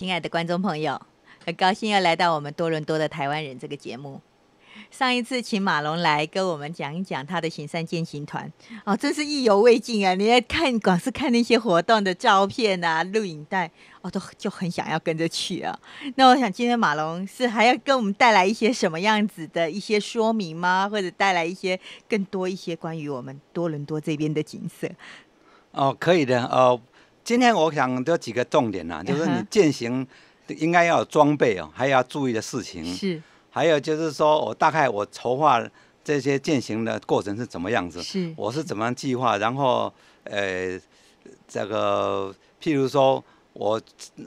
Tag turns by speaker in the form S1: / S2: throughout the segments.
S1: 亲爱的观众朋友，很高兴又来到我们多伦多的台湾人这个节目。上一次请马龙来跟我们讲一讲他的行山践行团，哦，真是意犹未尽啊！你在看广是看那些活动的照片啊、录影带，我都就很想要跟着去啊。那我想，今天马龙是还要跟我们带来一些什么样子的一些说明吗？或者带来一些更多一些关于我们多伦多这边的景色？
S2: 哦，可以的，哦。今天我想这几个重点呢，就是你践行应该要有装备哦，还要注意的事情是，还有就是说我大概我筹划这些践行的过程是怎么样子，是，我是怎么样计划，然后呃这个譬如说我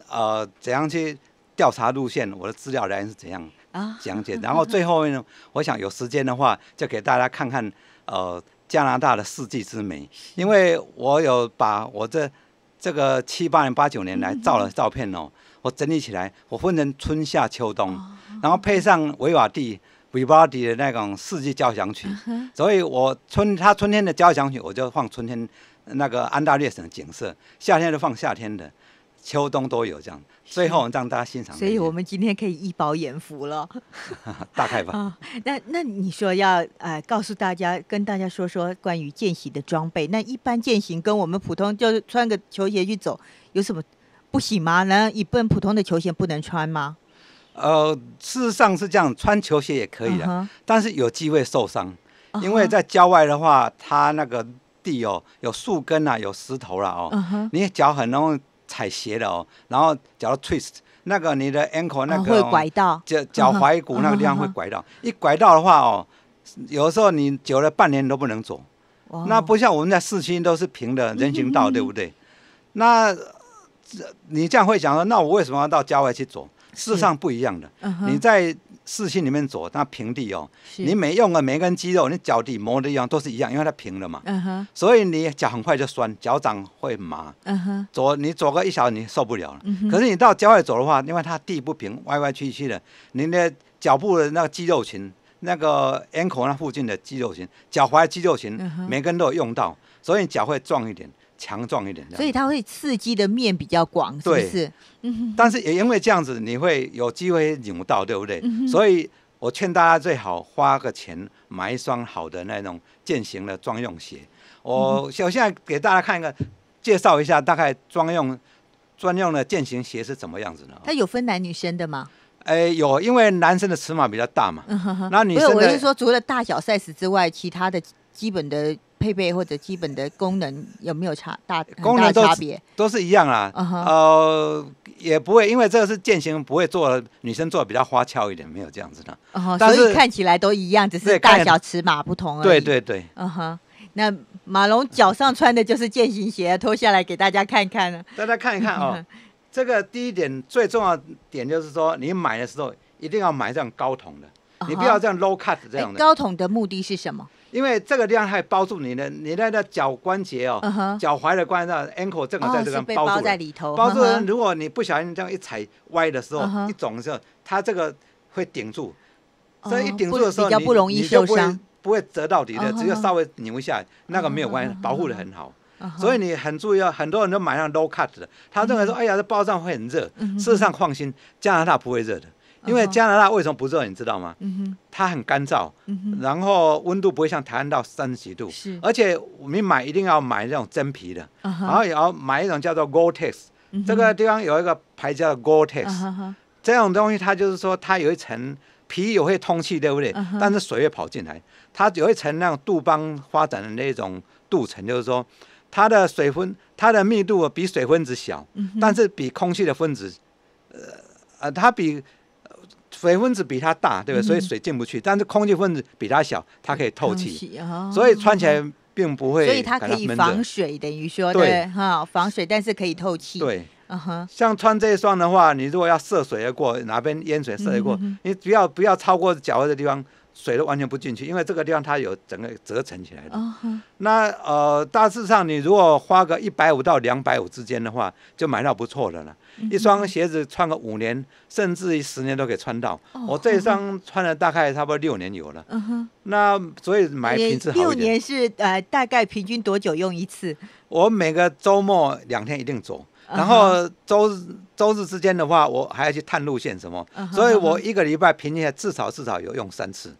S2: 呃怎样去调查路线，我的资料来源是怎样啊讲解，然后最后呢，我想有时间的话就给大家看看呃加拿大的四季之美，因为我有把我这。这个七八年、八九年来照的照片哦，我整理起来，我分成春夏秋冬，然后配上维瓦蒂。维布拉的那种四季交响曲，所以我春他春天的交响曲，我就放春天那个安大略省景色，夏天就放夏天的。秋冬都有这样，最后让大家欣赏。所以我们
S1: 今天可以一饱眼福了，
S2: 大开放。
S1: 那那你说要呃告诉大家，跟大家说说关于健行的装备。那一般健行跟我们普通就是穿个球鞋去走，有什么不行吗？那一般普通的球鞋不能穿吗？
S2: 呃，事实上是这样，穿球鞋也可以的，但是有机会受伤，因为在郊外的话，它那个地哦有树根啊，有石头了哦，你脚很容易。踩斜了哦，然后脚都 twist，那个你的 ankle 那个会拐到脚脚踝骨那个地方会拐到，一拐到的话哦，有时候你久了半年都不能走，那不像我们在市区都是平的人行道，对不对？那这你这样会想说，那我为什么要到郊外去走？事实上不一样的，你在。视线里面走，那平地哦，你每用了，每根肌肉，你脚底磨的地方都是一样，因为它平了嘛。嗯哼。所以你脚很快就酸，脚掌会麻。嗯哼。走，你走个一小，你受不了了。嗯可是你到郊外走的话，因为它地不平，歪歪曲曲的，你的脚部的那个肌肉群，那个 ankle 那附近的肌肉群，脚踝肌肉群，每根都有用到，所以脚会壮一点。强壮一点，所以
S1: 它会刺激的面比较广，是不是？但是也
S2: 因为这样子，你会有机会扭到，对不对？所以，我劝大家最好花个钱买一双好的那种健行的专用鞋。我我现在给大家看一个，介绍一下大概专用专用的健行鞋是怎么样子的。
S1: 它有分男女生的吗？
S2: 哎，有，因为男生的尺码比较大嘛。
S1: 那女生不我是说，除了大小赛事之外，其他的基本的。配备或者基本的功能有没有差大？功能差别
S2: 都是一样啦，呃，也不会，因为这个是践行，不会做女生做的比较花俏一点，没有这样子的。
S1: 所以看起来都一样，只是大小尺码不同。对对对。嗯哼，那马龙脚上穿的就是健行鞋，脱下来给大家看看呢。大家看一看啊，
S2: 这个第一点最重要的点就是说，你买的时候一定要买这样高筒的，你不要这样 low cut 这样的。高
S1: 筒的目的是什么？
S2: 因为这个地方还包住你的，你的那脚关节哦，脚踝的关节，ankle 正好在这个包在里头，包住。如果你不小心这样一踩歪的时候，一肿的时候，它这个会顶住，
S1: 所以一顶住的时候你你就不会
S2: 不会折到底的，只有稍微扭一下，那个没有关系，保护的很好。所以你很注意啊，很多人都买上 low cut 的，他认为说，哎呀，这包上会很热，事实上放心，加拿大不会热的。因为加拿大为什么不热，你知道吗？它很干燥，然后温度不会像台湾到三十几度。是，而且你买一定要买那种真皮的，然后也要买一种叫做 Gore-Tex。这个地方有一个牌叫 Gore-Tex。这种东西它就是说它有一层皮也会通气，对不对？但是水会跑进来，它有一层种杜邦发展的那种镀层，就是说它的水分它的密度比水分子小，但是比空气的分子，呃呃，它比水分子比它大，对不对？所以水进不去。但是空气分子比它小，它可以透气，所以穿起来并不会。所以它可以防
S1: 水，等于说对哈，防水但是可以透气。对，
S2: 像穿这一双的话，你如果要涉水而过，哪边淹水涉水过，你不要不要超过脚踝的地方。水都完全不进去，因为这个地方它有整个折沉起来的。那呃，大致上你如果花个一百五到两百五之间的话，就买到不错的了。一双鞋子穿个五年，甚至于十年都可以穿到。我这双穿了大概差不多六年有了。嗯那所以买品质好一六年
S1: 是呃大概平均多久用一次？
S2: 我每个周末两天一定走，然后周日周日之间的话，我还要去探路线什么，所以我一个礼拜平均至少至少有用三次。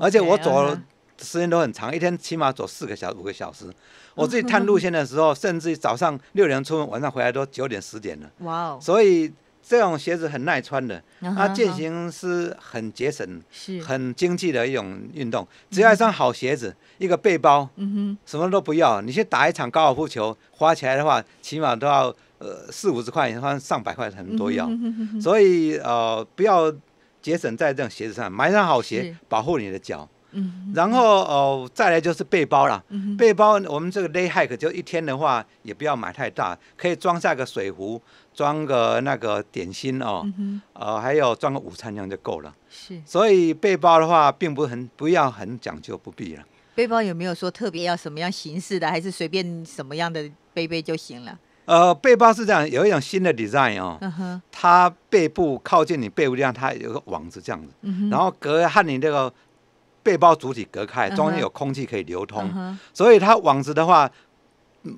S1: 而且我走
S2: 时间都很长，一天起码走四个小五个小时。我自己 探路线的时候，甚至早上六点出门，晚上回来都九点十点了。哇哦！所以这种鞋子很耐穿的，它践行是很节省、很经济的一种运动。只要一双好鞋子，一个背包，嗯哼，什么都不要。你去打一场高尔夫球，花起来的话，起码都要呃四五十块钱，或者上百块很多要。所以呃，不要。节省在这种鞋子上，买一双好鞋保护你的脚。嗯，然后哦，再来就是背包了。嗯，背包我们这个 day hike 就一天的话，也不要买太大，可以装下个水壶，装个那个点心哦，呃，还有装个午餐这样就够了。是，所以背包的话，并不很不要很讲究，不必了。
S1: 背包有没有说特别要什么样形式的，还是随便什么样的背背就行了？
S2: 呃，背包是这样，有一种新的 design 哦，它背部靠近你背部地方，它有个网子这样子，然后隔和你这个背包主体隔开，中间有空气可以流通，所以它网子的话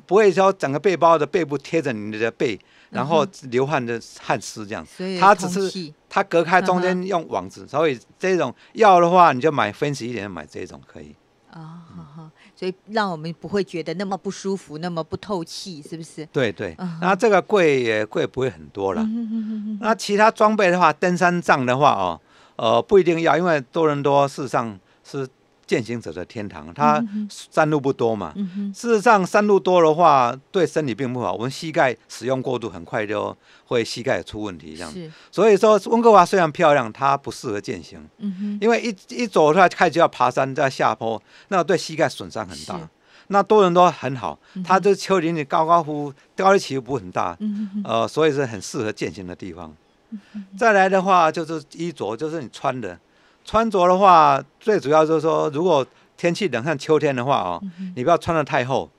S2: 不会说整个背包的背部贴着你的背，然后流汗的汗湿这样子，它只是它隔开中间用网子，所以这种要的话，你就买分值一点，买这种可以。
S1: 啊，所以让我们不会觉得那么不舒服，那么不透气，是不是？
S2: 对对，那这个贵也贵不会很多了。那其他装备的话，登山杖的话，哦，呃，不一定要，因为多伦多事实上是。践行者的天堂，它山路不多嘛。事实上，山路多的话，对身体并不好。我们膝盖使用过度，很快就会膝盖出问题。这样，所以说温哥华虽然漂亮，它不适合践行。嗯因为一一走出来，开始要爬山，再下坡，那对膝盖损伤很大。那多伦多很好，它就丘陵，里高高呼，高低起伏不很大。嗯呃，所以是很适合践行的地方。再来的话，就是衣着，就是你穿的。穿着的话，最主要就是说，如果天气冷，像秋天的话哦，你不要穿的太厚。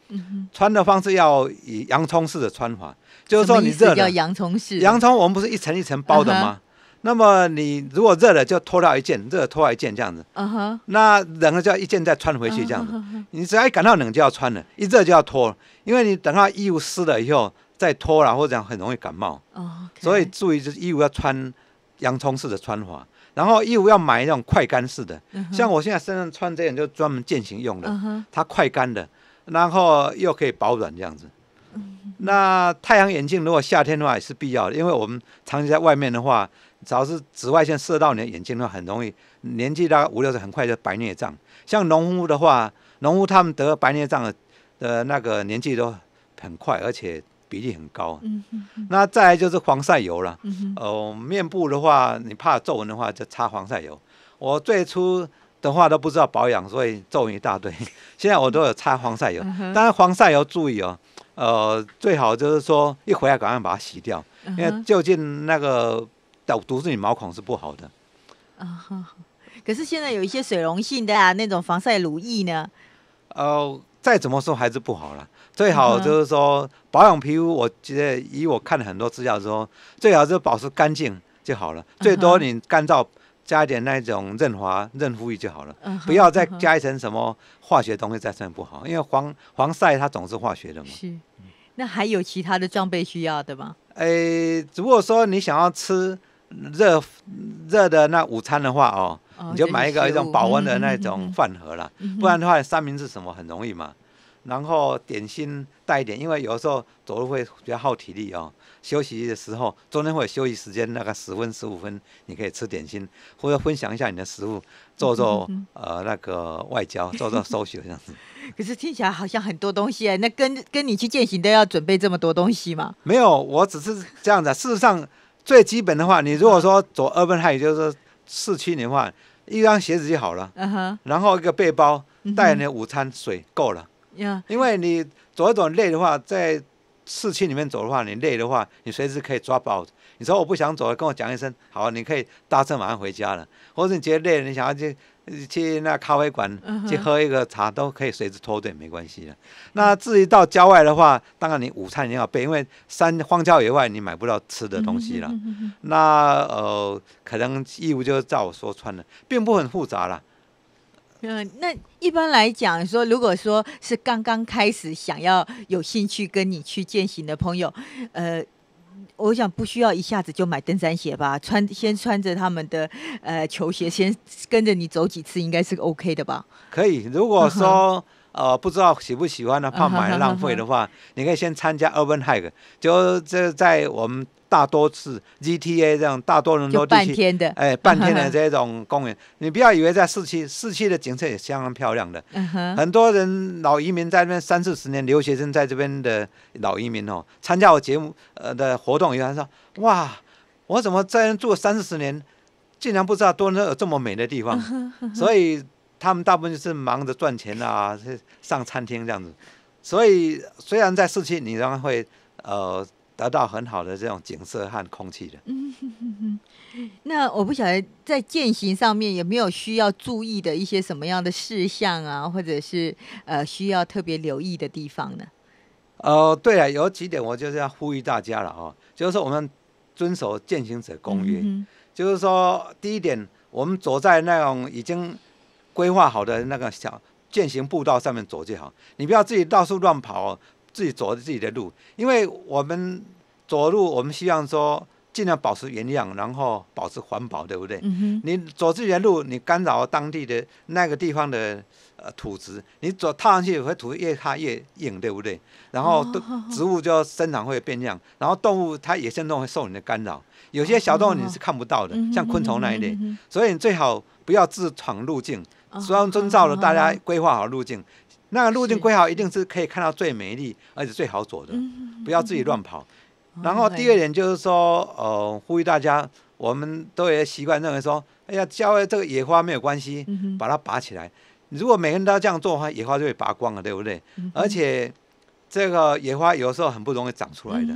S2: 穿的方式要以洋葱式的穿法，就是说你热了，洋
S1: 葱式。洋葱，
S2: 我们不是一层一层包的吗？那么你如果热了，就脱掉一件；热脱一件，这样子。嗯那冷了就要一件再穿回去，这样子。你只要一感到冷就要穿了，一热就要脱，因为你等到衣服湿了以后再脱了，或者这样很容易感冒。哦。所以注意，就是衣服要穿洋葱式的穿法。然后衣服要买那种快干式的，像我现在身上穿这种就专门健行用的，它快干的，然后又可以保暖这样子。那太阳眼镜如果夏天的话是必要的，因为我们长期在外面的话，只要是紫外线射到你的眼睛的话，很容易年纪概五六十很快就白内障。像农夫的话，农夫他们得白内障的的那个年纪都很快，而且。比例很高，嗯，那再来就是防晒油了，嗯哦，面部的话，你怕皱纹的话，就擦防晒油。我最初的话都不知道保养，所以皱纹一大堆。现在我都有擦防晒油，当然防晒油注意哦，呃，最好就是说一回来赶快把它洗掉，因为就近那个导堵塞你毛孔是不好的。
S1: 啊，可是现在有一些水溶性的啊，那种防晒乳液呢？
S2: 哦，再怎么说还是不好了。最好就是说保养皮肤，我觉得以我看了很多资料说，最好是保持干净就好了。最多你干燥加一点那种润滑润肤液就好了，不要再加一层什么化学东西，再算不好。因为防防晒它总是化学的嘛。是，
S1: 那还有其他的装备需要的吗？
S2: 诶，如果说你想要吃热热的那午餐的话哦，你就买一个一种保温的那种饭盒了，不然的话三明治什么很容易嘛。然后点心带一点，因为有的时候走路会比较耗体力哦。休息的时候，中间会有休息时间，那个十分十五分，你可以吃点心，或者分享一下你的食物，做做呃那个外交，做做收血这样子。
S1: 可是听起来好像很多东西哎，那跟跟你去践行都要准备这么多东西吗？
S2: 没有，我只是这样子。事实上，最基本的话，你如果说走 urban h i g h 就是市区的话，一双鞋子就好了。嗯哼，然后一个背包，带的午餐水够了。因为你走一走累的话，在市区里面走的话，你累的话，你随时可以抓包。你说我不想走了，跟我讲一声，好，你可以搭车马上回家了。或者你觉得累，你想要去去那咖啡馆去喝一个茶，都可以随时脱队，没关系的。那至于到郊外的话，当然你午餐定要备，因为山荒郊野外你买不到吃的东西了。那呃，可能义务就是照我说穿的，并不很复杂了。
S1: 嗯，那一般来讲，说如果说是刚刚开始想要有兴趣跟你去践行的朋友，呃，我想不需要一下子就买登山鞋吧，穿先穿着他们的呃球鞋，先跟着你走几次，应该是 OK 的吧？
S2: 可以，如果说。呃，不知道喜不喜欢呢？怕买浪费的话，你可以先参加 Urban hike，就这在我们大多次 GTA 这样大多人都去，哎，半天的这种公园，你不要以为在市区，市区的景色也相当漂亮的。很多人老移民在那边三四十年，留学生在这边的老移民哦，参加我节目呃的活动，有他说哇，我怎么在住三四十年，竟然不知道多有这么美的地方，所以。他们大部分就是忙着赚钱啊，上餐厅这样子，所以虽然在市区，你仍然会呃得到很好的这种景色和空气的。
S1: 嗯哼哼哼。那我不晓得在践行上面有没有需要注意的一些什么样的事项啊，或者是呃需要特别留意的地方呢？
S2: 哦，对了，有几点我就是要呼吁大家了哦，就是说我们遵守践行者公约，就是说第一点，我们走在那种已经。规划好的那个小健行步道上面走就好，你不要自己到处乱跑，自己走自己的路。因为我们走路，我们希望说尽量保持原样，然后保持环保，对不对？嗯你走自己的路，你干扰当地的那个地方的呃土质，你走踏上去会土越踏越硬，对不对？然后植物就生长会变样，然后动物它野生动物会受你的干扰，有些小动物你是看不到的，像昆虫那一类。所以你最好不要自闯路径。使用遵照的，大家规划好路径，那个路径规划一定是可以看到最美丽而且最好走的。不要自己乱跑。然后第二点就是说，呃，呼吁大家，我们都也习惯认为说，哎呀，郊外这个野花没有关系，把它拔起来。如果每个人都要这样做的话，野花就会拔光了，对不对？而且这个野花有时候很不容易长出来的。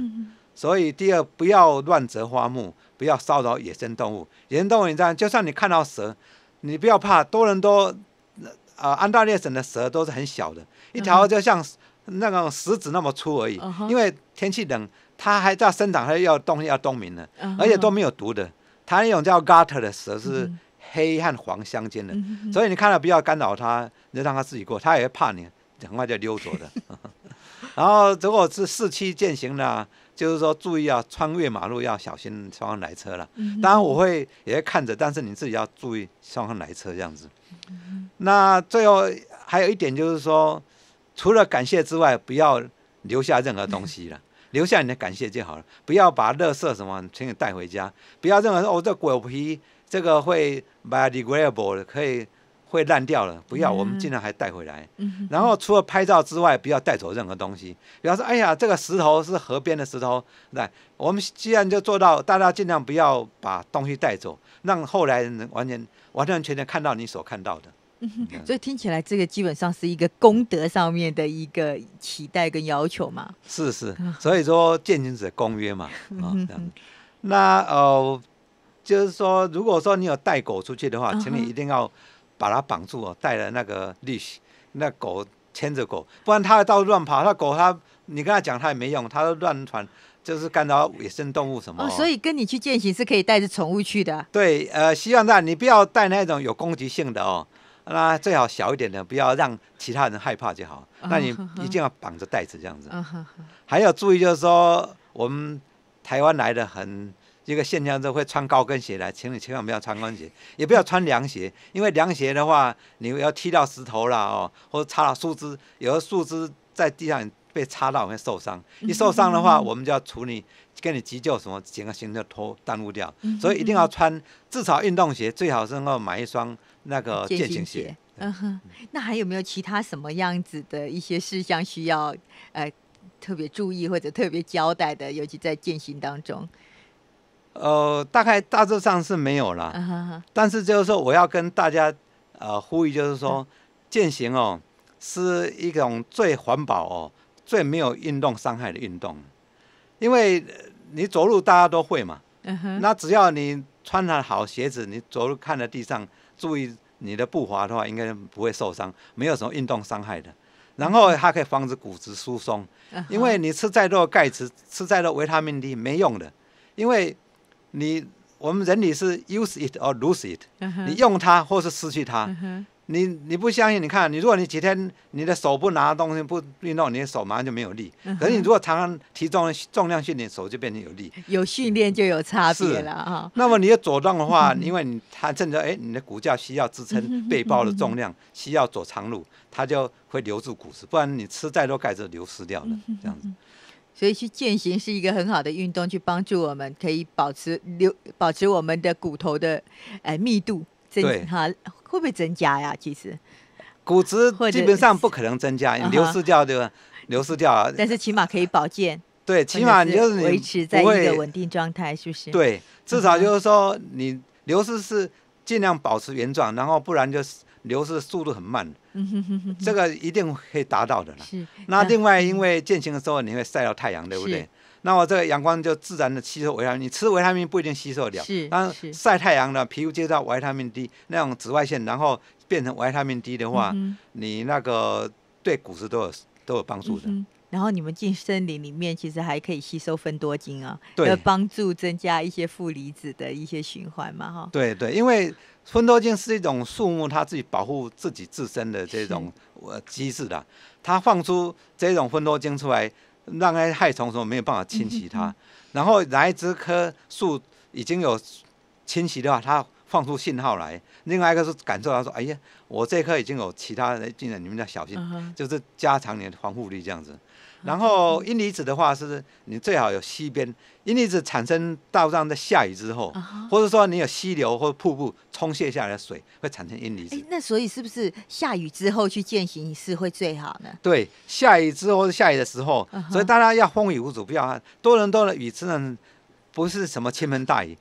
S2: 所以第二，不要乱折花木，不要骚扰野生动物。野生动物你知样，就算你看到蛇。你不要怕，多人都，呃，安大略省的蛇都是很小的，一条就像那种食指那么粗而已。因为天气冷，它还在生长，还要冬要冬眠呢，而且都没有毒的。它那种叫 garter 的蛇是黑和黄相间的，所以你看到不要干扰它，你就让它自己过，它也会怕你，很快就溜走的。然后如果是四期践行呢？就是说，注意要穿越马路要小心，双方来车了。当然，我会也会看着，但是你自己要注意，双方来车这样子。那最后还有一点就是说，除了感谢之外，不要留下任何东西了，留下你的感谢就好了。不要把垃圾什么请你带回家，不要认为说我这果皮这个会 biodegradable 可以。会烂掉了，不要。我们竟然还带回来。然后除了拍照之外，不要带走任何东西。比方说，哎呀，这个石头是河边的石头。来，我们既然就做到，大家尽量不要把东西带走，让后来人能完全、完完全全看到你所看到的。
S1: 所以听起来，这个基本上是一个功德上面的一个期待跟要求嘛。
S2: 是是，所以说“见君子公约”嘛。那呃，就是说，如果说你有带狗出去的话，请你一定要。把它绑住哦，带了那个利，e 那狗牵着狗，不然它到处乱跑，那狗它你跟它讲它也没用，它都乱窜，就是干扰野生动物什么。哦，所
S1: 以跟你去践行是可以带着宠物去的。
S2: 对，呃，希望大家你不要带那种有攻击性的哦，那最好小一点的，不要让其他人害怕就好。那你一定要绑着袋子这样子。还有注意就是说，我们台湾来的很。一个现象就会穿高跟鞋来，请你千万不要穿高跟鞋，也不要穿凉鞋，因为凉鞋的话，你要踢到石头了哦，或者插到树枝，有的树枝在地上被插到会受伤，一受伤的话，我们就要处理，跟你急救什么，整个行程拖耽误掉。所以一定要穿至少运动鞋，最好是能够买一双那个健行鞋。嗯
S1: 哼，那还有没有其他什么样子的一些事项需要呃特别注意或者特别交代的？尤其在健行当中。
S2: 呃，大概大致上是没有
S1: 了，
S2: 但是就是说，我要跟大家呃呼吁，就是说，践行哦是一种最环保哦、最没有运动伤害的运动，因为你走路大家都会嘛，那只要你穿的好鞋子，你走路看着地上，注意你的步伐的话，应该不会受伤，没有什么运动伤害的。然后它可以防止骨质疏松，因为你吃再多钙质，吃再多维他命 D 没用的，因为。你我们人体是 use it or lose it，你用它或是失去它。你你不相信？你看你，如果你几天你的手不拿东西不运动，你的手马上就没有力。可是你如果常常提重重量训练，手就变成有力。
S1: 有训练就有差别了啊。
S2: 那么你要走动的话，因为你它正在哎，你的骨架需要支撑背包的重量，需要走长路，它就会留住骨质，不然你吃再多钙是流失掉了，
S1: 这样子。所以去践行是一个很好的运动，去帮助我们可以保持留保持我们的骨头的哎密度，增哈会不会增加呀？其实
S2: 骨质基本上不可能增加，流失掉对吧？流失掉，
S1: 但是起码可以保健。对，起码你就是维持在一个稳定状态，是不是？对，至少就
S2: 是说你流失是尽量保持原状，然后不然就是流失速度很慢。这个一定以达到的啦。那另外因为健行的时候你会晒到太阳，对不对？那我这个阳光就自然的吸收维他，命，你吃维他命不一定吸收了。是，但晒太阳的皮肤接到维他命 D 那种紫外线，然后变成维他命 D 的话，你那个对骨质都有都有帮助的。
S1: 然后你们进森林里面，其实还可以吸收分多精啊，来帮助增加一些负离子的一些循环嘛，哈。
S2: 对对，因为分多精是一种树木它自己保护自己自身的这种机制的，它放出这种分多精出来，让那些害虫什么没有办法侵袭它。然后哪一棵树已经有侵袭的话，它放出信号来。另外一个是感受到说，哎呀，我这棵已经有其他的进来，你们要小心，就是加强你的防护力这样子。然后阴离子的话，是你最好有溪边，阴离子产生到让在下雨之后，或者说你有溪流或瀑布冲泻下来的水，会产生阴离子。
S1: 那所以是不是下雨之后去践行是会最好呢？
S2: 对，下雨之后下雨的时候，所以大家要风雨无阻，不要多伦多的雨真的不是什么倾盆大雨，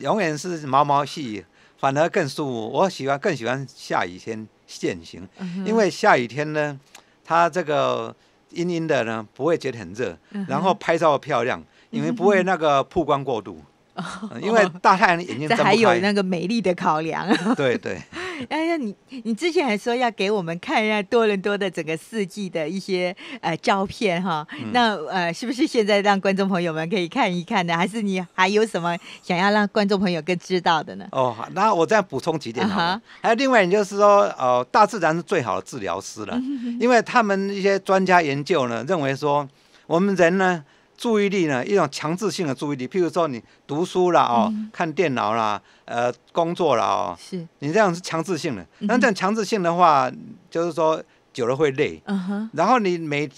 S2: 永远是毛毛细雨，反而更舒服。我喜欢更喜欢下雨天践行，因为下雨天呢，它这个。阴阴的呢，不会觉得很热，然后拍照漂亮，因为不会那个曝光过度。
S1: 哦，因为大太阳眼睛这还有那个美丽的考量，对 对。哎呀，你你之前还说要给我们看一下多伦多的整个四季的一些呃照片哈，那呃是不是现在让观众朋友们可以看一看呢？还是你还有什么想要让观众朋友更知道的呢？
S2: 哦，那我再补充几点哈，了。还有另外一就是说，呃，大自然是最好的治疗师了，因为他们一些专家研究呢认为说，我们人呢。注意力呢，一种强制性的注意力，譬如说你读书啦，哦，看电脑啦，呃，工作啦，哦，是你这样是强制性的。那这样强制性的话，就是说久了会累。嗯哼。然后你每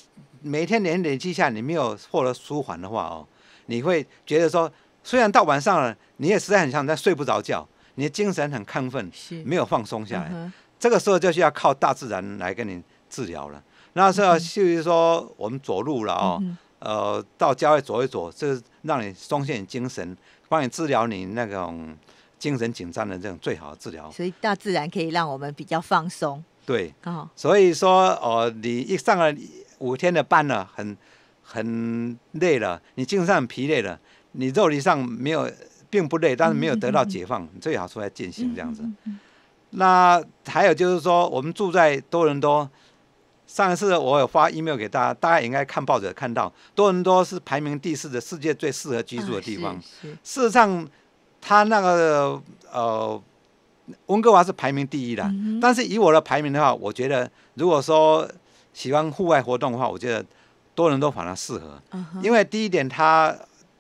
S2: 每天连累续下你没有获得舒缓的话哦，你会觉得说，虽然到晚上了，你也实在很想但睡不着觉，你的精神很亢奋，没有放松下来。这个时候就需要靠大自然来跟你治疗了。那时候就是说我们走路了哦。呃，到郊外走一走，这是让你松懈精神，帮你治疗你那种精神紧张的这种最好的治疗。
S1: 所以大自然可以让我们比较放松。
S2: 对，所以说，哦，你一上了五天的班了，很很累了，你精神上疲累了，你肉体上没有并不累，但是没有得到解放，你最好出来进行这样子。那还有就是说，我们住在多伦多。上一次我有发 email 给大家，大家也应该看报纸看到，多伦多是排名第四的世界最适合居住的地方。事实上，它那个呃，温哥华是排名第一的。但是以我的排名的话，我觉得如果说喜欢户外活动的话，我觉得多伦多反而适合，因为第一点它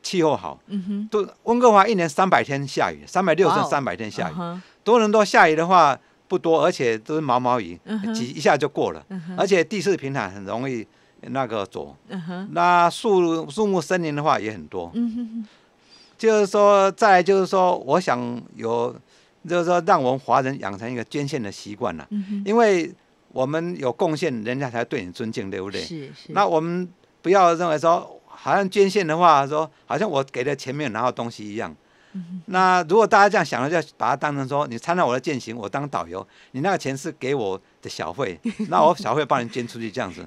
S2: 气候好。嗯温哥华一年三百天下雨，三百六十、三百天下雨。多伦多下雨的话。不多，而且都是毛毛雨，挤一下就过了。而且地势平坦，很容易那个走。那树树木森林的话也很多。嗯就是说，再就是说，我想有，就是说，让我们华人养成一个捐献的习惯了。嗯因为我们有贡献，人家才对你尊敬，对不对？是是。那我们不要认为说，好像捐献的话，说好像我给了前面拿到东西一样。那如果大家这样想了，就把它当成说，你参加我的践行，我当导游，你那个钱是给我的小费，那我小费帮你捐出去这样子。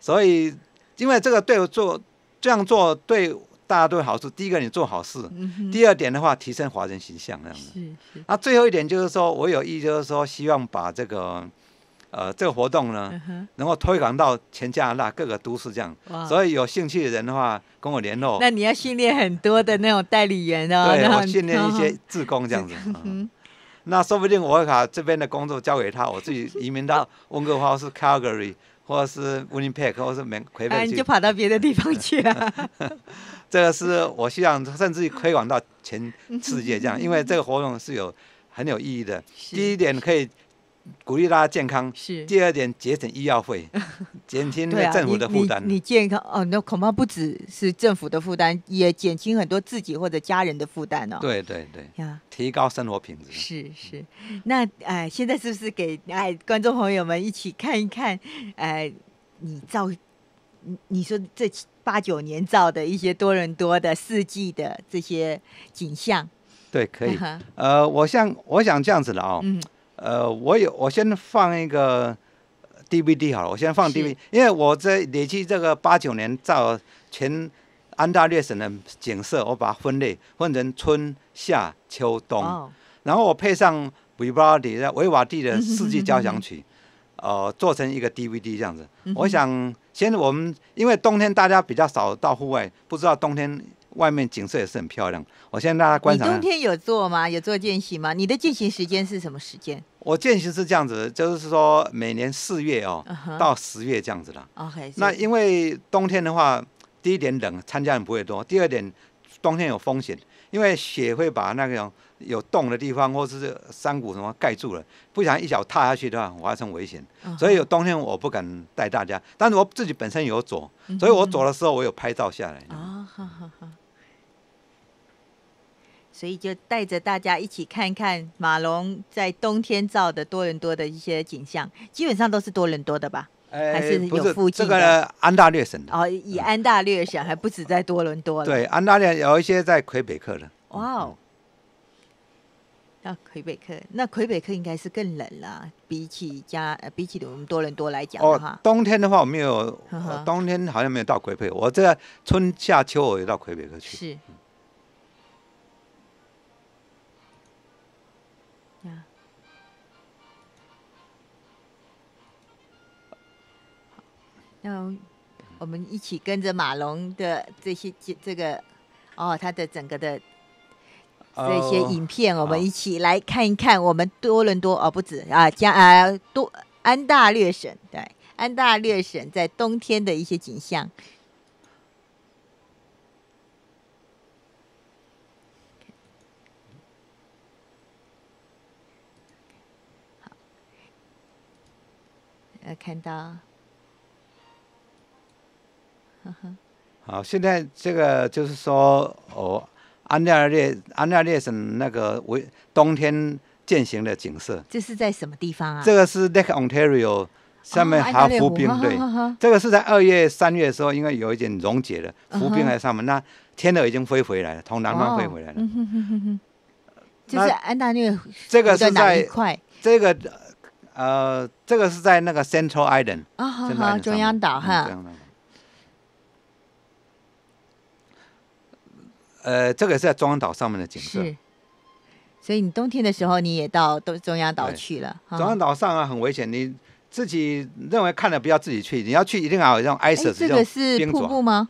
S2: 所以，因为这个对我做这样做对大家都有好处。第一个，你做好事；第二点的话，提升华人形象，这样子。那最后一点就是说，我有意就是说，希望把这个。呃，这个活动呢，能够推广到全加拿大各个都市这样，所以有兴趣的人的话，跟我联络。那你
S1: 要训练很多的那种代理员哦。对，我训练一些
S2: 志工这样子。那说不定我会把这边的工作交给他，我自己移民到温哥华，是 Calgary 或是 Winnipeg 或是美魁北克。那你就
S1: 跑到别的地方去了。
S2: 这个是我希望，甚至于推广到全世界这样，因为这个活动是有很有意义的。第一点可以。鼓励大家健康，是第二点节省医药费，减轻政府的负担。你
S1: 健康哦，那恐怕不只是政府的负担，也减轻很多自己或者家人的负担哦。
S2: 对对对，呀，提高生活品质。是
S1: 是，那哎，现在是不是给哎观众朋友们一起看一看？哎，你造，你你说这八九年造的一些多伦多的四季的这些景象。
S2: 对，可以。呃，我像我想这样子了嗯。呃，我有，我先放一个 DVD 好了，我先放 DVD，因为我在累计这个八九年照全安大略省的景色，我把它分类分成春夏秋冬，然后我配上维瓦迪的维瓦蒂的四季交响曲，呃，做成一个 DVD 这样子。我想，现在我们因为冬天大家比较少到户外，不知道冬天。外面景色也是很漂亮。我先让大家观察。冬天
S1: 有做吗？有做践行吗？你的践行时间是什么时间？
S2: 我践行是这样子，就是说每年四月哦到十月这样子的。
S1: OK。那因
S2: 为冬天的话，第一点冷，参加人不会多；第二点，冬天有风险，因为雪会把那种有洞的地方或是山谷什么盖住了，不想一脚踏下去的话，发生危险。所以有冬天我不敢带大家，但是我自己本身有走，所以我走的时候我有拍照下来。
S1: 所以就带着大家一起看看马龙在冬天照的多伦多的一些景象，基本上都是多伦多的吧？还是有附近的？这个
S2: 安大略省的
S1: 哦，以安大略省还不止在多伦多了。对，
S2: 安大略有一些在魁北克的。
S1: 哇哦，那魁北克，那魁北克应该是更冷了，比起家呃，比起我们多伦多来讲的话，冬
S2: 天的话我没有，冬天好像没有到魁北，我这春夏秋我也到魁北克去。
S1: 是。嗯，我们一起跟着马龙的这些这这个，哦，他的整个的这些影片，我们一起来看一看我们多伦多哦，不止啊，加啊多安大略省，对安大略省在冬天的一些景象。好，呃，看到。
S2: 好，现在这个就是说，哦，安大列安大列省那个为冬天践行的景色，
S1: 这是在什么地方啊？这个
S2: 是 Lake Ontario，上面还有浮冰对，这个是在二月、三月的时候，应该有一点溶解了，浮冰还在上面。那天鹅已经飞回来了，从南方飞回来了。
S1: 就是安大略，这个是在
S2: 这个呃，这个是在那个 Central Island，啊，好好，中央岛哈。呃，这个是在中央岛上面的景色。是，
S1: 所以你冬天的时候你也到东中央岛去了。中央岛
S2: 上啊很危险，你自己认为看了不要自己去，你要去一定要有这种 ice 这个是瀑布吗？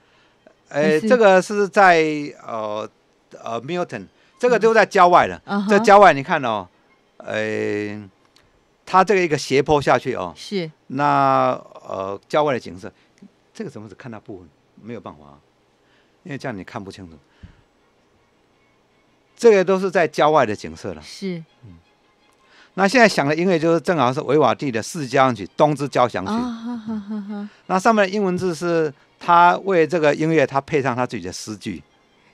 S2: 呃，这个是在呃呃 Milton，这个就在郊外了。在郊外，你看哦，呃，它这个一个斜坡下去哦。是。那呃，郊外的景色，这个怎么只看到部分，没有办法啊，因为这样你看不清楚。这个都是在郊外的景色了。是，嗯，那现在响的音乐就是正好是维瓦蒂的《四季》曲《冬之交响曲》。那上面的英文字是他为这个音乐，他配上他自己的诗句。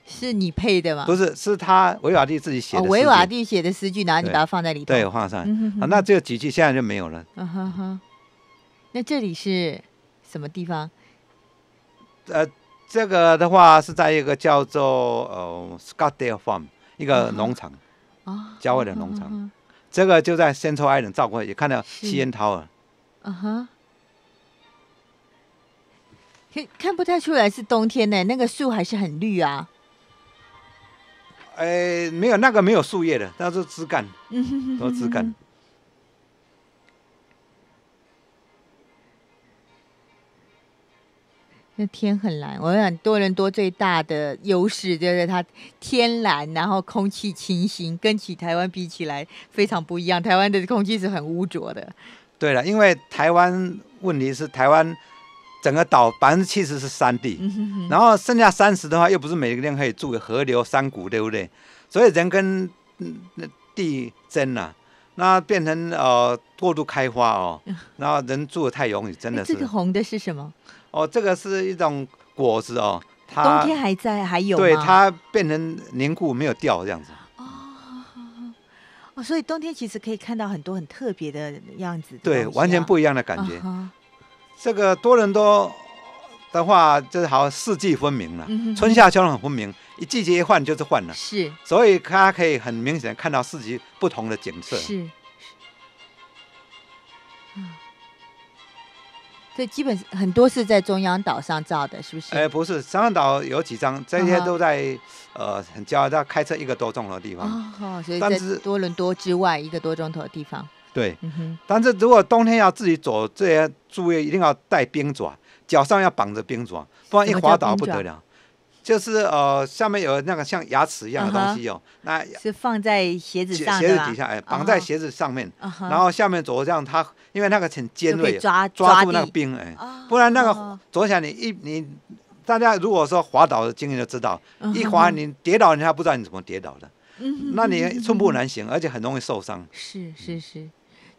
S1: 是你配的吗？不
S2: 是，是他维瓦蒂自己写的。维瓦蒂写
S1: 的诗句，然后你把它放在里头。对，放上。啊，那
S2: 这几句现在就没有了。
S1: 那这里是什么地方？
S2: 呃，这个的话是在一个叫做呃 Scottdale Farm。一个农场，啊，郊外的农场，这个就在仙草爱人照过，也看到吸烟桃儿，
S1: 啊哈，看看不太出来是冬天呢，那个树还是很绿啊，
S2: 哎，没有那个没有树叶的，那是枝干，都枝干。
S1: 那天很蓝，我想多人多最大的优势就是它天蓝，然后空气清新，跟起台湾比起来非常不一样。台湾的空气是很污浊的。对了，因
S2: 为台湾问题是台湾整个岛百分之七十是山地，然后剩下三十的话又不是每一个地方可以住河流山谷，对不对？所以人跟地争呐。那变成呃过度开花哦，那人住的太容易，真的是。这个
S1: 红的是什么？
S2: 哦，这个是一种果子哦。冬天还
S1: 在还有对，它
S2: 变成凝固没有掉这样子。哦
S1: 所以冬天其实可以看到很多很特别的样子。对，完全不
S2: 一样的感觉。这个多伦多的话，就是好像四季分明了，春夏秋冬很分明，一季节一换就是换了，是，所以大家可以很明显看到四季不同的景色。是
S1: 是。所这基本很多是在中央岛上照的，是不是？
S2: 哎，不是，中央岛有几张，这些都在呃很骄傲，要开车一个多钟头的地方，
S1: 但是多伦多之外一个多钟头的地方。
S2: 对，嗯但是如果冬天要自己走，这些注意一定要带冰爪。脚上要绑着冰爪，不然一滑倒不得了。就是呃，下面有那个像牙齿一样的东西哦。那
S1: 是放在鞋子上，鞋子底下哎，绑在鞋
S2: 子上面，然后下面走这样，它，因为那个很尖锐，抓住那个冰哎，不然那个左脚你一你，大家如果说滑倒的经验就知道，一滑你跌倒，人家不知道你怎么跌倒的，
S1: 那你寸步
S2: 难行，而且很容易受伤。
S1: 是是是。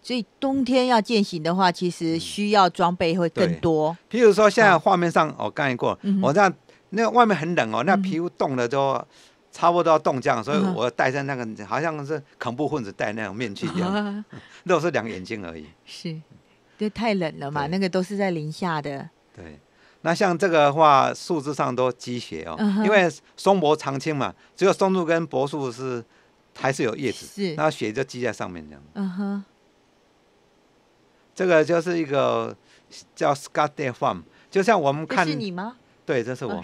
S1: 所以冬天要践行的话，其实需要装备会更
S2: 多。譬如说，现在画面上我刚过，我这样那外面很冷哦，那皮肤冻了都差不多要冻僵，所以我戴上那个好像是恐怖分子戴那种面具一样，都是两眼睛而已。
S1: 是，因太冷了嘛，那个都是在零下的。
S2: 对，那像这个话树枝上都积雪哦，因为松柏常青嘛，只有松树跟柏树是还是有叶子，是，那雪就积在上面这样。嗯哼。这个就是一个叫 s c o t t e Farm，就像我们看，是你吗？对，这是我。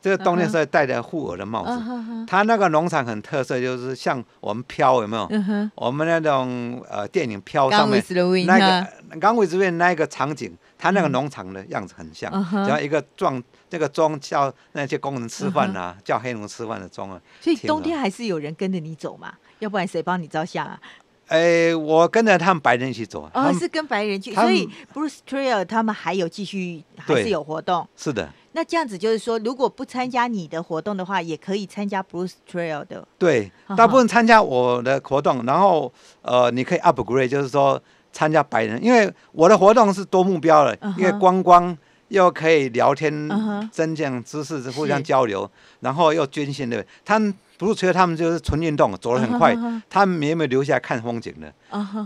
S2: 这个冬天时候戴的护耳的帽子。嗯他那个农场很特色，就是像我们飘有没有？嗯我们那种呃电影飘上面那个《钢轨之边那个场景，他那个农场的样子很像。然后一个撞这个钟叫那些工人吃饭啊，叫黑农吃饭的钟啊。所以冬天
S1: 还是有人跟着你走嘛，要不然谁帮你照相啊？
S2: 哎，我跟着他们白人一起走啊！哦，
S1: 是跟白人去，所以 Bruce Trail 他们还有继续还是有活动？是的。那这样子就是说，如果不参加你的活动的话，也可以参加 Bruce Trail 的。
S2: 对，大部分参加我的活动，然后呃，你可以 upgrade，就是说参加白人，因为我的活动是多目标的，因为观光又可以聊天，增进知识，互相交流，然后又捐献对？他。布鲁吹他们就是纯运动，走得很快，他们也没有留下看风景的，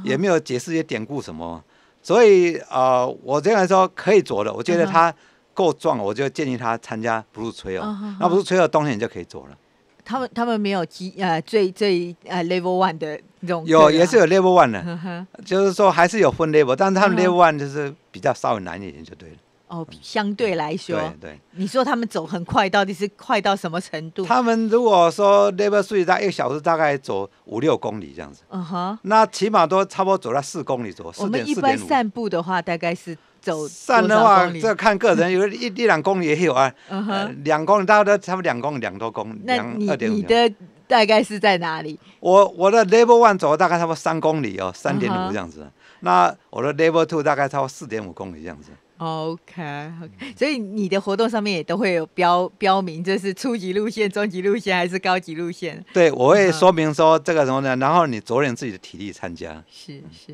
S2: 也没有解释一些典故什么。所以呃，我样来说可以走的，我觉得他够壮，我就建议他参加布鲁吹哦。那布鲁吹到冬天就可以走了。
S1: 他们他们没有基呃最最呃 level one 的种。有也
S2: 是有 level one 的，就是说还是有分 level，但是他们 level one 就是比较稍微难一点就对了。
S1: 哦，相对来说，对对，你说他们走很快，到底是快到什么程度？他
S2: 们如果说 level three 他一个小时大概走五六公里这样子。嗯哼，那起码都差不多走了四公里左。右。我们一般散
S1: 步的话，大概是走。散的话，这
S2: 看个人，有一一两公里也有啊。嗯哼，两公里大概都差不多两公里，两多公里。那你的
S1: 大概是在哪里？
S2: 我我的 level one 走大概差不多三公里哦，三点五这样子。那我的 level two 大概差不多四点五公里这样子。
S1: OK，所以你的活动上面也都会有标标明，这是初级路线、中级路线还是高级路线？
S2: 对，我会说明说这个什么呢？然后你着量自己的体力参加。
S1: 是是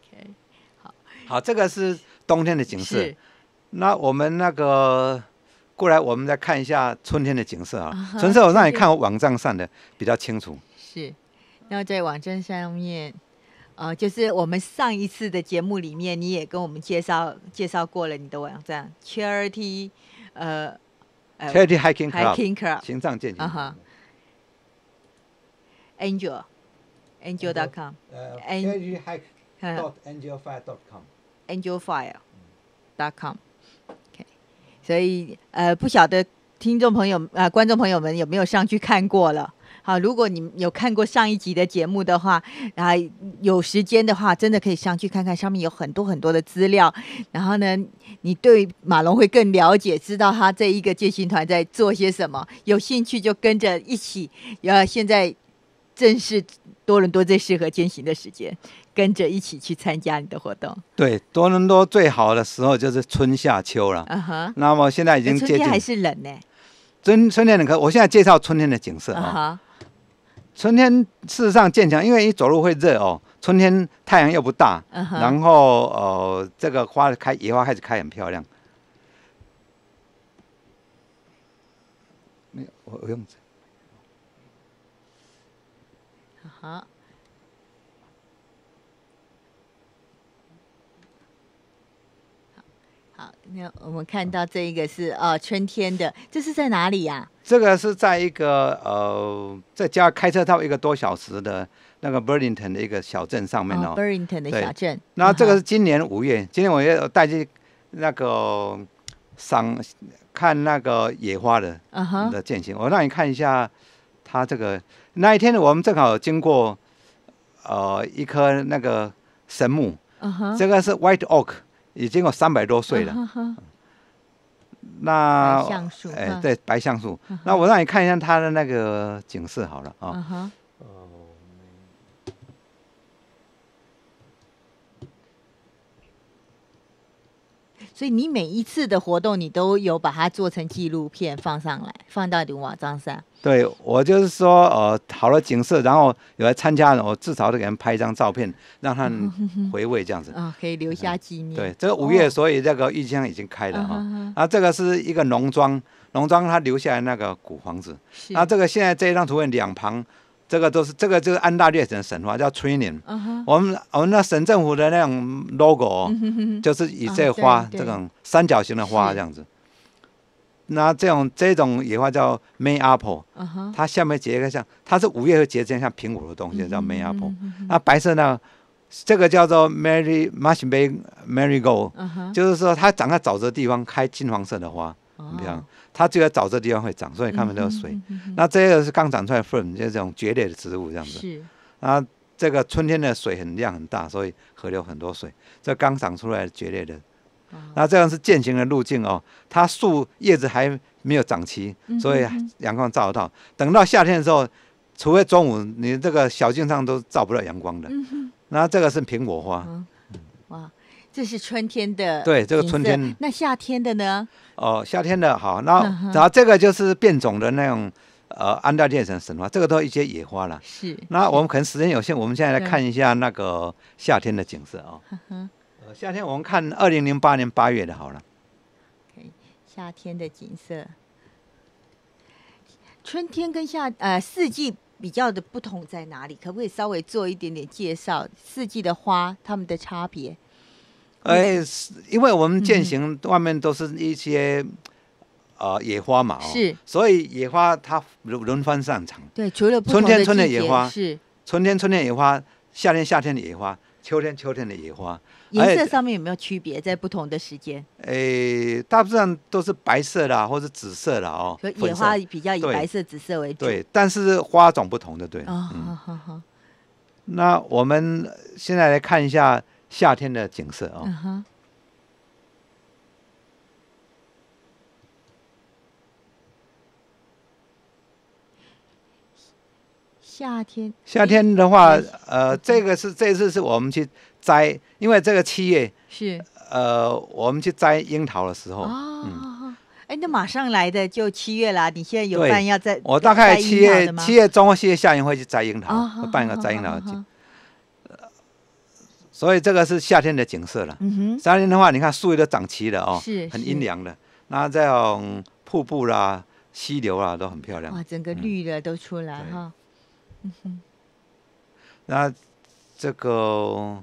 S2: ，OK，好好，这个是冬天的景色。那我们那个过来，我们再看一下春天的景色啊。春色我让你看网站上的
S1: 比较清楚。是，要在网站上面。啊，就是我们上一次的节目里面，你也跟我们介绍介绍过了你的网站，charity，呃，charity hiking club，心脏健康，angel，angel.com，angel hiking
S2: angelfire dot
S1: com，angelfire dot com。所以呃，不晓得听众朋友啊，观众朋友们有没有上去看过了？好，如果你有看过上一集的节目的话，啊，有时间的话，真的可以上去看看，上面有很多很多的资料。然后呢，你对马龙会更了解，知道他这一个践行团在做些什么。有兴趣就跟着一起。呃，现在正是多伦多最适合践行的时间，跟着一起去参加你的活动。
S2: 对，多伦多最好的时候就是春夏秋了。啊哈，那么现在已经接近还是冷呢？春春天的可我现在介绍春天的景色啊哈。春天事实上健强，因为你走路会热哦。春天太阳又不大，然后呃，这个花开野花开始开，很漂亮。没有，我用。
S1: 好。好，那我们看到这一个是呃春天的，这是在哪里呀？
S2: 这个是在一个呃，在家开车到一个多小时的那个 b u r l i n g t o n 的一个小镇上面哦。b u r l i n g t o n 的小镇。那这个是今年五月，今天我要带去那个赏看那个野花的的践行。我让你看一下它这个那一天，我们正好经过呃一棵那个神木
S1: 啊哈，这个
S2: 是 White Oak，已经有三百多岁了。那，哎，对，白橡树。那我让你看一下它的那个景色好了
S1: 啊。所以你每一次的活动，你都有把它做成纪录片放上来，放到你瓦网站上。
S2: 对我就是说，呃，好了景色，然后有来参加的，我至少得给他们拍一张照片，让他们 回味这样子，
S1: 啊，可以留下纪念。对，
S2: 这个五月，所以这个郁金香已经开了啊。那这个是一个农庄，农庄它留下来那个古房子。那这个现在这一张图片两旁。这个都是这个就是安大略省省花叫 training Training。我们我们那省政府的那种 logo 就是以这花这种三角形的花这样子。那这种这种野花叫 may apple，它下面结一个像，它是五月会结这样像苹果的东西叫 may apple。那白色呢，这个叫做 mary m a r s h b a y marigold，就是说它长在沼泽地方开金黄色的花。你看，它就要找这地方会长，所以看不到水。那这个是刚长出来的缝，就这种蕨类的植物这样子。是。那这个春天的水很亮很大，所以河流很多水。这刚长出来的蕨类的，那这样是践行的路径哦。它树叶子还没有长齐，所以阳光照得到。等到夏天的时候，除非中午，你这个小径上都照不到阳光的。嗯那这个是苹果花。
S1: 哇，这是春天的。对，
S2: 这个春天。
S1: 那夏天的呢？
S2: 哦，夏天的好，那然后这个就是变种的那种，呃，安大略省神话，这个都一些野花了。是。那我们可能时间有限，我们现在来看一下那个夏天的景色啊。夏天，我们看二零零八年八月的，好了。
S1: 夏天的景色，春天跟夏呃四季比较的不同在哪里？可不可以稍微做一点点介绍四季的花它们的差别？哎，是
S2: 因为我们践行外面都是一些，呃，野花嘛哦，所以野花它轮轮番上场。
S1: 对，除了春天春的野花是
S2: 春天春天野花，夏天夏天的野花，秋天秋天的野花。颜色上
S1: 面有没有区别？在不同的时间？
S2: 哎，大部分都是白色的或者紫色的哦。野花比较以白色、
S1: 紫色为主。
S2: 对，但是花种不同，的，对。好好好。那我们现在来看一下。夏天的景色哦。
S1: 夏天。夏天的话，
S2: 呃，这个是这次是我们去摘，因为这个七月是呃，我们去摘樱桃的时候。哦。
S1: 哎，那马上来的就七月了，你现在有办要在？我大概七月七月
S2: 中或七月下旬会去摘樱桃，办一个摘樱桃的。所以这个是夏天的景色了。嗯哼，夏天的话，你看树叶都长齐了哦，是很阴凉的。那这种瀑布啦、溪流啊都很漂亮。哇，
S1: 整个绿的都出来哈。嗯哼。
S2: 那这个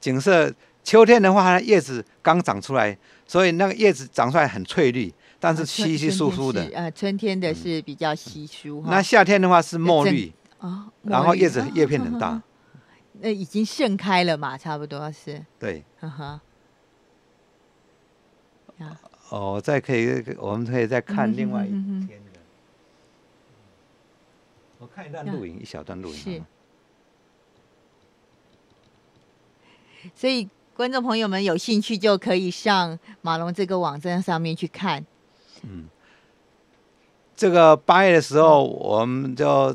S2: 景色，秋天的话，叶子刚长出来，所以那个叶子长出来很翠绿，但是稀稀疏疏的。
S1: 呃，春天的是比较稀疏。那夏天
S2: 的话是墨绿。然后叶子叶片很大。
S1: 那已经盛开了嘛，差不多是。对。哈哈。
S2: 哦，再可以，我们可以再看另外一
S1: 天的。我看一段录影，一小段录影。是。所以，观众朋友们有兴趣就可以上马龙这个网站上面去看。嗯。
S2: 这个八月的时候，我们就。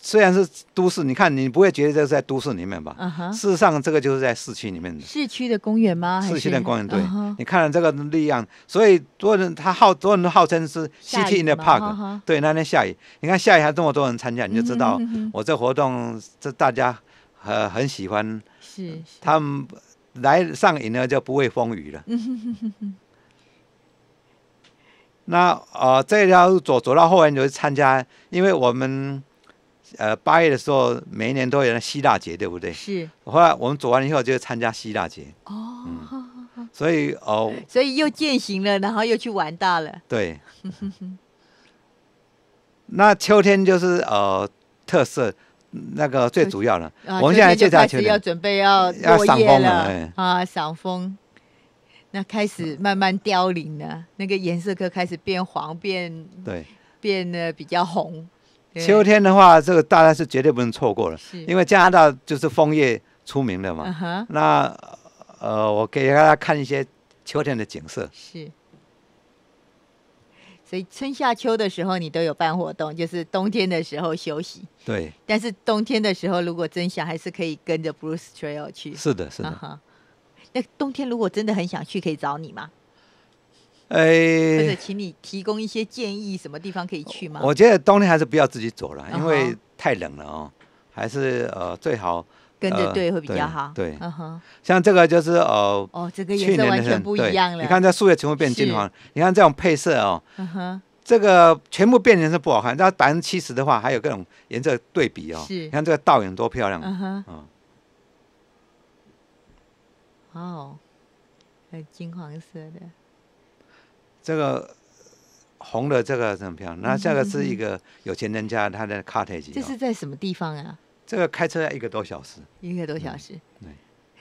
S2: 虽然是都市，你看你不会觉得这是在都市里面吧？事实上，这个就是在市区里面
S1: 的。市区的公园吗？市区的公
S2: 园，对。你看了这个力量，所以多人他号，多人号称是 City the Park。对，那天下雨，你看下雨还这么多人参加，你就知道我这活动这大家很很喜欢。是。他们来上瘾了，就不会风雨了。那呃，这条路走走到后面就参加，因为我们。呃，八月的时候，每一年都有西大节，对不对？是。后来我们走完以后，就参加西大节。哦。所以，哦。
S1: 所以又践行了，然后又去玩大了。
S2: 对。那秋天就是呃特色，那个最主要了。我们现在就开始要
S1: 准备要赏叶了。啊，赏枫。那开始慢慢凋零了，那个颜色开始变黄变。对。变得比较红。秋
S2: 天的话，这个当然是绝对不能错过了，因为加拿大就是枫叶出名的嘛。那呃，我给大家看一些秋天的景色。
S1: 是。所以春夏秋的时候你都有办活动，就是冬天的时候休息。对。但是冬天的时候，如果真想，还是可以跟着 Bruce Trail 去。是的，是的。那冬天如果真的很想去，可以找你吗？
S2: 哎，或者请
S1: 你提供一些建议，什么地方可以去吗？我觉得
S2: 冬天还是不要自己走了，因为太冷了哦。还是呃最好跟着队会比较好。对，嗯哼。像这个就是呃哦，这个颜色完全不一样了。你看这树叶全部变金黄，你看这种配色哦，嗯哼，这个全部变颜色不好看。那百分之七十的话，还有各种颜色对比哦。是，你看这个倒影多漂亮，嗯哼，
S1: 哦，金黄色的。
S2: 这个红的这个很漂亮，那这个是一个有钱人家他的卡特级。这是在
S1: 什么地方啊？
S2: 这个开车一个多小时，
S1: 一个多小时。对。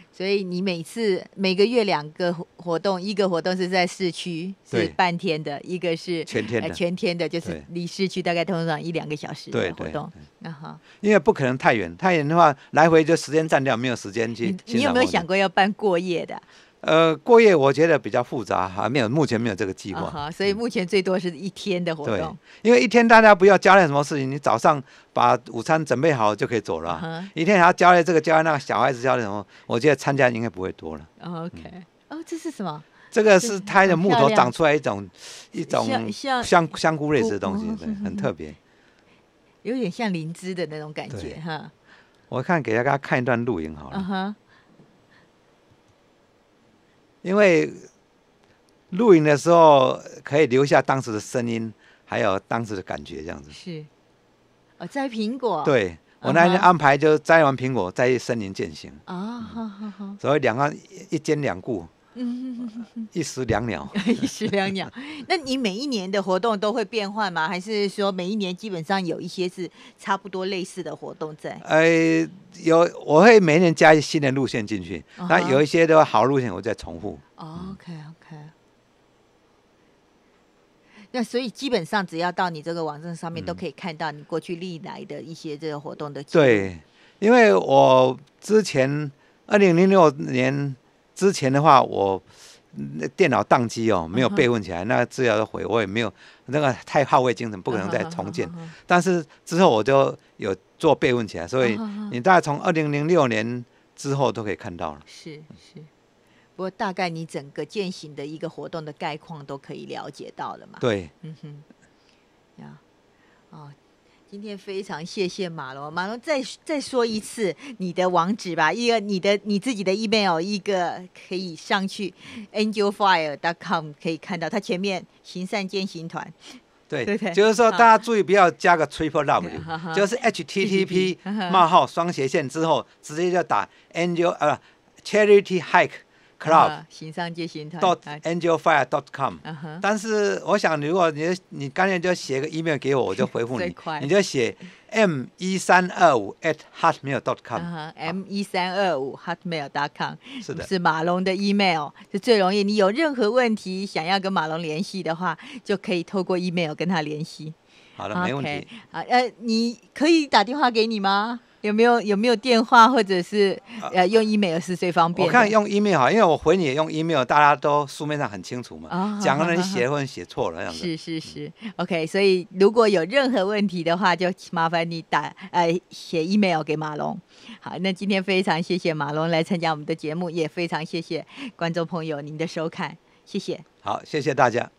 S1: 所以你每次每个月两个活动，一个活动是在市区是半天的，一个是全天的、全天的，就是离市区大概通常一两个小时的活动。那好，
S2: 因为不可能太远，太远的话来回就时间占掉，没有时间去。你有没有想
S1: 过要办过夜的？
S2: 呃，过夜我觉得比较复杂，还没有，目前没有这个计划。
S1: 所以目前最多是一天的活动。对，
S2: 因为一天大家不要交代什么事情，你早上把午餐准备好就可以走了。一天还要交代这个、交代那个，小孩子交代什么？我觉得参加应该不会多了。
S1: OK，哦，这是什么？这个是胎的木头长出
S2: 来一种一种像香香菇类似的东西，对，很特别，
S1: 有点像灵芝的那种感觉哈。
S2: 我看给大家看一段录影好了。因为录影的时候可以留下当时的声音，还有当时的感觉，这样子
S1: 是。哦，摘苹果。对
S2: 我那天安排就摘完苹果，在森林践行。
S1: 啊，哈哈
S2: 所以两岸一兼两顾。
S1: 嗯，
S2: 一时两鸟，
S1: 一时两鸟。那你每一年的活动都会变换吗？还是说每一年基本上有一些是差不多类似的活动在？呃，
S2: 有，我会每年加一新的路线进去，那有一些的好路线我再重复。
S1: OK OK。那所以基本上只要到你这个网站上面都可以看到你过去历来的一些这个活动的。
S2: 对，因为我之前二零零六年。之前的话，我那电脑宕机哦，没有备份起来，那资料毁，我也没有那个太耗费精神，不可能再重建。但是之后我就有做备份起来，所以你大概从二零零六年之后都可以看到了。
S1: 是是，不过大概你整个践行的一个活动的概况都可以了解到了嘛？对，嗯哼，呀，哦。今天非常谢谢马龙，马龙再再说一次你的网址吧，一个你的你自己的 email，一个可以上去 angelfire.com 可以看到，它前面行善践行团，
S2: 对，就是说大家注意不要加个 triple w，就是 http 冒号双斜线之后直接就打 angel 呃 charity hike。Cloud
S1: 行商街行团 dot
S2: angelfire.com，dot 但是我想如果你你刚才就写个 email 给我，我就回复你，你就写 m 一三二五 at hotmail.com，m
S1: 一三二五 hotmail.com 是的，是马龙的 email，是最容易。你有任何问题想要跟马龙联系的话，就可以透过 email 跟他联系。好了，没问题。好，呃，你可以打电话给你吗？有没有有没有电话或者是呃用 email 是最方便？我看用
S2: email 好，因为我回你也用 email，大家都书面上很清楚嘛，讲个人写者写错了样子。
S1: 是是是，OK。所以如果有任何问题的话，就麻烦你打呃写 email 给马龙。好，那今天非常谢谢马龙来参加我们的节目，也非常谢谢观众朋友您的收看，谢谢。
S2: 好，谢谢大家。